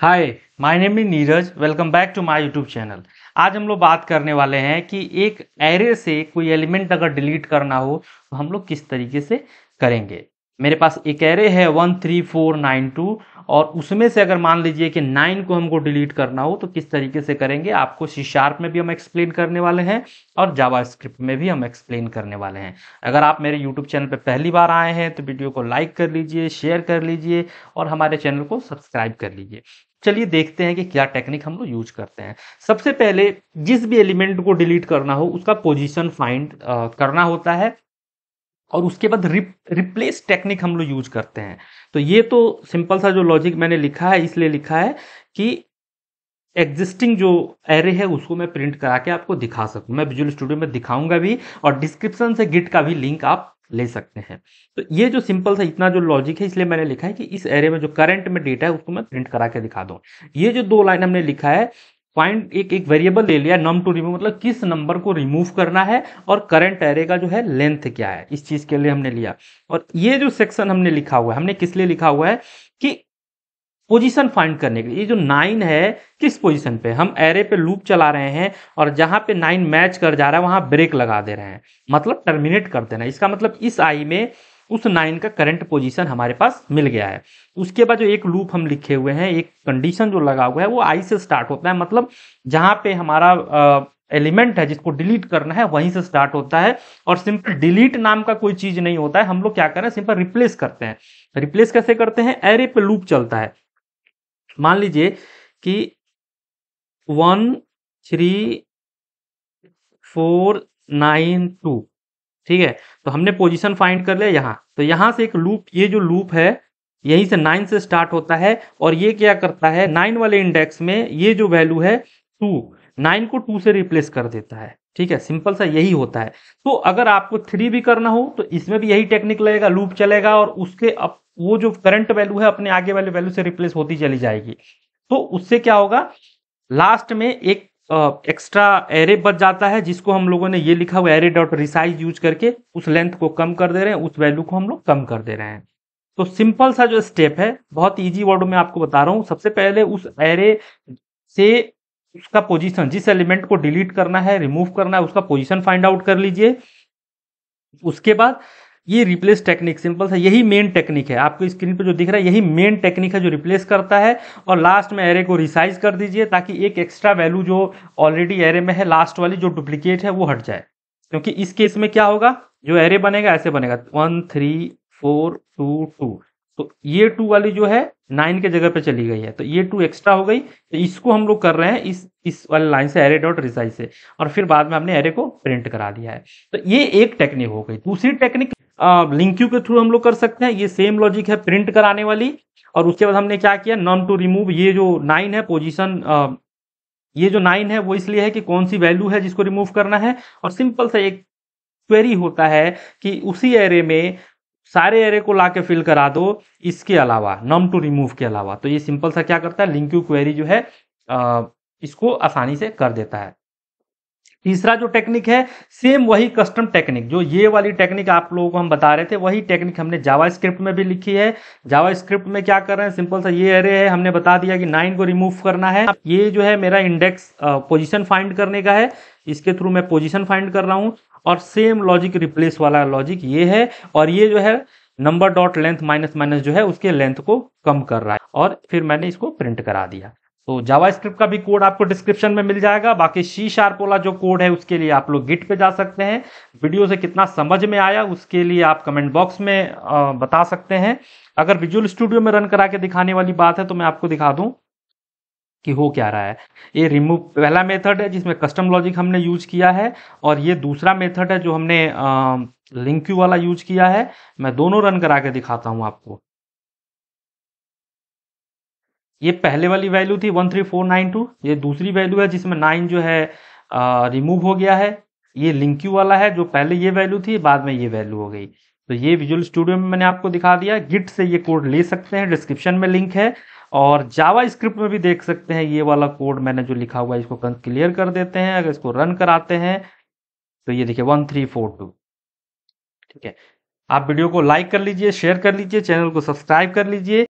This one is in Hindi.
hi my name is Neeraj welcome back to my YouTube channel आज हम लोग बात करने वाले हैं कि एक एरे से कोई एलिमेंट अगर डिलीट करना हो तो हम लोग किस तरीके से करेंगे मेरे पास एक एरे है one three four nine two और उसमें से अगर मान लीजिए कि नाइन को हमको डिलीट करना हो तो किस तरीके से करेंगे आपको सी शार्प में भी हम एक्सप्लेन करने वाले हैं और जावा स्क्रिप्ट में भी हम एक्सप्लेन करने वाले हैं अगर आप मेरे यूट्यूब चैनल पर पहली बार आए हैं तो वीडियो को लाइक कर लीजिए शेयर कर लीजिए और हमारे चैनल को सब्सक्राइब कर लीजिए चलिए देखते हैं कि क्या टेक्निक हम लोग यूज करते हैं सबसे पहले जिस भी एलिमेंट को डिलीट करना हो उसका पोजीशन फाइंड करना होता है और उसके बाद रिप रिप्लेस टेक्निक हम लोग यूज करते हैं तो ये तो सिंपल सा जो लॉजिक मैंने लिखा है इसलिए लिखा है कि एग्जिस्टिंग जो एरे है उसको मैं प्रिंट करा के आपको दिखा सकूं मैं विजुअल स्टूडियो में दिखाऊंगा भी और डिस्क्रिप्शन से गिट का भी लिंक आप ले सकते हैं तो ये जो सिंपल सा इतना जो लॉजिक है इसलिए मैंने लिखा है कि इस एरे में जो करंट में डेटा है उसको मैं प्रिंट करा के दिखा दूँ ये जो दो लाइन हमने लिखा है पॉइंट एक एक वेरिएबल ले लिया नम टू रिमूव मतलब किस नंबर को रिमूव करना है और करंट एरे का जो है लेंथ क्या है इस चीज के लिए हमने लिया और ये जो सेक्शन हमने लिखा हुआ है हमने किस लिए लिखा हुआ है कि पोजीशन फाइंड करने के लिए ये जो नाइन है किस पोजीशन पे हम एरे पे लूप चला रहे हैं और जहां पे नाइन मैच कर जा रहा है वहां ब्रेक लगा दे रहे हैं मतलब टर्मिनेट कर देना इसका मतलब इस आई में उस नाइन का करंट पोजीशन हमारे पास मिल गया है उसके बाद जो एक लूप हम लिखे हुए हैं एक कंडीशन जो लगा हुआ है वो आई से स्टार्ट होता है मतलब जहां पे हमारा आ, एलिमेंट है जिसको डिलीट करना है वहीं से स्टार्ट होता है और सिंपल डिलीट नाम का कोई चीज नहीं होता है हम लोग क्या कर रहे हैं सिंपल रिप्लेस करते हैं रिप्लेस कैसे करते हैं एरे पे लूप चलता है मान लीजिए कि one three four nine two ठीक है तो हमने पोजीशन फाइंड कर लिया यहाँ तो यहाँ से एक लूप ये जो लूप है यहीं से नाइन से स्टार्ट होता है और ये क्या करता है नाइन वाले इंडेक्स में ये जो वैल्यू है टू नाइन को टू से रिप्लेस कर देता है ठीक है सिंपल सा यही होता है तो अगर आपको थ्री भी करना हो तो इसमें भी यही टेक्निक लगेगा लूप चलेगा और उसके अब वो जो करंट वैल्यू है अपने आगे वाले वैल्यू से रिप्लेस होती चली जाएगी तो उससे क्या होगा लास्ट में एक एक्स्ट्रा एरे बच जाता है जिसको हम लोगों ने ये लिखा हुआ एरे डॉट रिसाइज यूज करके उस लेंथ को कम कर दे रहे हैं उस वैल्यू को हम लोग कम कर दे रहे हैं तो सिंपल सा जो स्टेप है बहुत इजी वर्ड में आपको बता रहा हूँ सबसे पहले उस एरे से उसका पोजीशन जिस एलिमेंट को डिलीट करना है रिमूव करना है उसका पोजीशन फाइंड आउट कर लीजिए उसके बाद ये रिप्लेस टेक्निक सिंपल सा यही मेन टेक्निक है आपको स्क्रीन पर जो दिख रहा है यही मेन टेक्निक है जो रिप्लेस करता है और लास्ट में एरे को रिसाइज कर दीजिए ताकि एक एक्स्ट्रा वैल्यू जो ऑलरेडी एरे में है लास्ट वाली जो डुप्लीकेट है वो हट जाए क्योंकि इस केस में क्या होगा जो एरे बनेगा ऐसे बनेगा one three four two two तो ये टू वाली जो है नाइन के जगह पे चली गई है तो ये टू एक्स्ट्रा हो गई तो इसको हम लोग कर रहे हैं इस इस वाले लाइन से एरे डॉट रिसाइज से और फिर बाद में हमने एरे को प्रिंट करा दिया है तो ये एक टेक्निक हो गई दूसरी टेक्निक लिंक यू के थ्रू हम लोग कर सकते हैं ये सेम लॉजिक है प्रिंट कराने वाली और उसके बाद हमने क्या किया नॉन टू रिमूव ये जो नाइन है पोजिशन ये जो नाइन है वो इसलिए है कि कौन सी वैल्यू है जिसको रिमूव करना है और सिंपल सा एक क्वेरी होता है कि उसी एरे में सारे एरे को ला के फिल करा दो इसके अलावा नम टू रिमूव के अलावा तो ये सिंपल सा क्या करता है लिंक यू क्वेरी जो है आ, इसको आसानी से कर देता है तीसरा जो टेक्निक है सेम वही कस्टम टेक्निक जो ये वाली टेक्निक आप लोगों को हम बता रहे थे वही टेक्निक हमने जावा स्क्रिप्ट में भी लिखी है जावा स्क्रिप्ट में क्या कर रहे हैं सिंपल सा ये अरे है हमने बता दिया कि नाइन को रिमूव करना है ये जो है मेरा इंडेक्स पोजिशन फाइंड करने का है इसके थ्रू मैं पोजिशन फाइंड कर रहा हूँ और सेम लॉजिक रिप्लेस वाला लॉजिक ये है और ये जो है number dot length minus minus जो है उसके लेंथ को कम कर रहा है और फिर मैंने इसको प्रिंट करा दिया तो जावास्क्रिप्ट का भी कोड आपको डिस्क्रिप्शन में मिल जाएगा बाकी सी शार्प वाला जो कोड है उसके लिए आप लोग गिट पे जा सकते हैं वीडियो से कितना समझ में आया उसके लिए आप कमेंट बॉक्स में बता सकते हैं अगर विजुअल स्टूडियो में रन करा के दिखाने वाली बात है तो मैं आपको दिखा दूं कि हो क्या रहा है ये रिमूव पहला मेथड है जिसमें कस्टम लॉजिक हमने यूज किया है और ये दूसरा मेथड है जो हमने लिंक्यू वाला यूज किया है मैं दोनों रन करा के दिखाता हूँ आपको ये पहले वाली वैल्यू थी one three four nine two ये दूसरी वैल्यू है जिसमें नाइन जो है रिमूव हो गया है ये लिंक्यू वाला है जो पहले ये वैल्यू थी बाद में ये वैल्यू हो गई तो ये विजुअल स्टूडियो में मैंने आपको दिखा दिया गिट से ये कोड ले सकते हैं डिस्क्रिप्शन में लिंक है और जावा स्क्रिप्ट में भी देख सकते हैं ये वाला कोड मैंने जो लिखा हुआ है इसको क्लियर कर देते हैं अगर इसको रन कराते हैं तो ये देखिए वन थ्री फोर टू ठीक है आप वीडियो को लाइक कर लीजिए शेयर कर लीजिए चैनल को सब्सक्राइब कर लीजिए